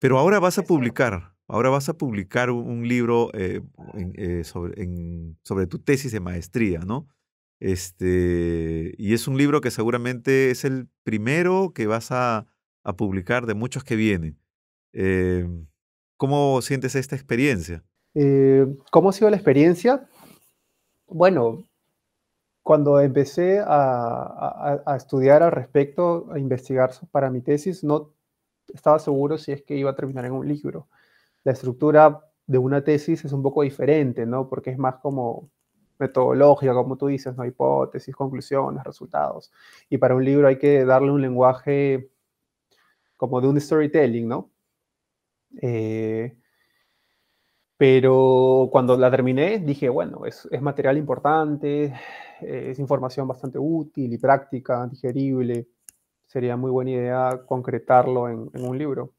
Pero ahora vas a publicar, ahora vas a publicar un, libro eh, eh, sobre, tu tesis de maestría, ¿no? Este, y es un libro que seguramente es el primero que vas a, publicar de muchos que vienen. Eh, ¿Cómo sientes esta experiencia? ¿Cómo ha sido la experiencia? Bueno, cuando empecé a, a, estudiar al respecto, a investigar para mi tesis, no estaba seguro si es que iba a terminar en un libro. La estructura de una tesis es un poco diferente, ¿no? Porque es más como metodológica, como tú dices, ¿no? Hipótesis, conclusiones, resultados. Y para un libro hay que darle un lenguaje como de un storytelling, ¿no? Eh, pero cuando la terminé dije, bueno, es, material importante, es información bastante útil y práctica, digerible sería muy buena idea concretarlo en, un libro.